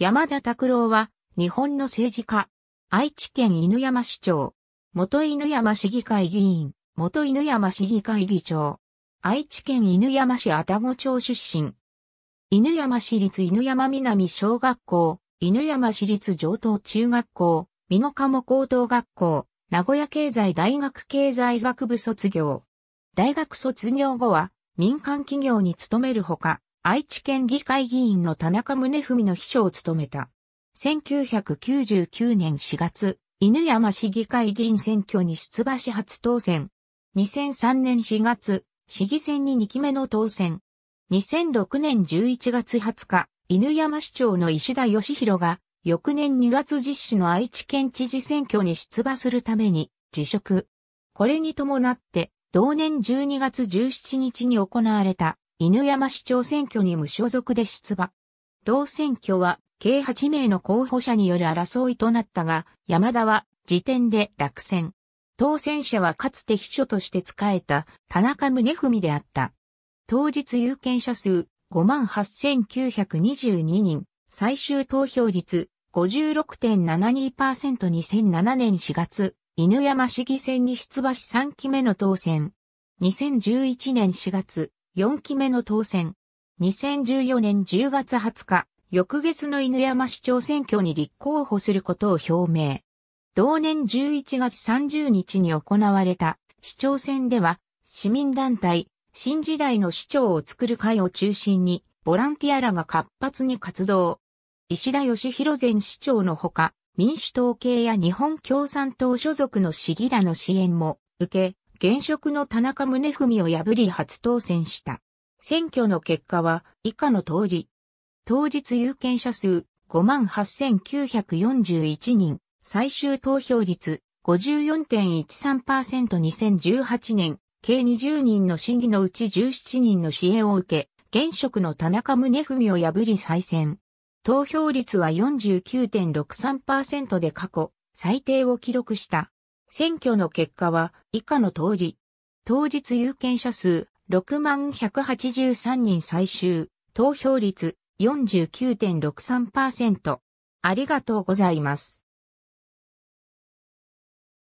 山田拓郎は、日本の政治家。愛知県犬山市長。元犬山市議会議員。元犬山市議会議長。愛知県犬山市愛宕町出身。犬山市立犬山南小学校。犬山市立上東中学校。美濃茂高等学校。名古屋経済大学経済学部卒業。大学卒業後は、民間企業に勤めるほか、愛知県議会議員の田中宗文の秘書を務めた。1999年4月、犬山市議会議員選挙に出馬し初当選。2003年4月、市議選に2期目の当選。2006年11月20日、犬山市長の石田義弘が、翌年2月実施の愛知県知事選挙に出馬するために、辞職。これに伴って、同年12月17日に行われた犬山市長選挙に無所属で出馬。同選挙は計8名の候補者による争いとなったが、山田は時点で落選。当選者はかつて秘書として仕えた田中宗文であった。当日有権者数58,922人、最終投票率 56.72%2007 年4月、犬山市議選に出馬し3期目の当選。2011年4月、4期目の当選。2014年10月20日、翌月の犬山市長選挙に立候補することを表明。同年11月30日に行われた市長選では、市民団体、新時代の市長を作る会を中心に、ボランティアらが活発に活動。石田義弘前市長のほか、民主党系や日本共産党所属の市議らの支援も受け、現職の田中宗文を破り初当選した。選挙の結果は以下の通り。当日有権者数58,941人、最終投票率 54.13%2018 年、計20人の審議のうち17人の支援を受け、現職の田中宗文を破り再選。投票率は49.63%で過去、最低を記録した。選挙の結果は以下の通り。当日有権者数6183人最終、投票率49.63%。ありがとうございます。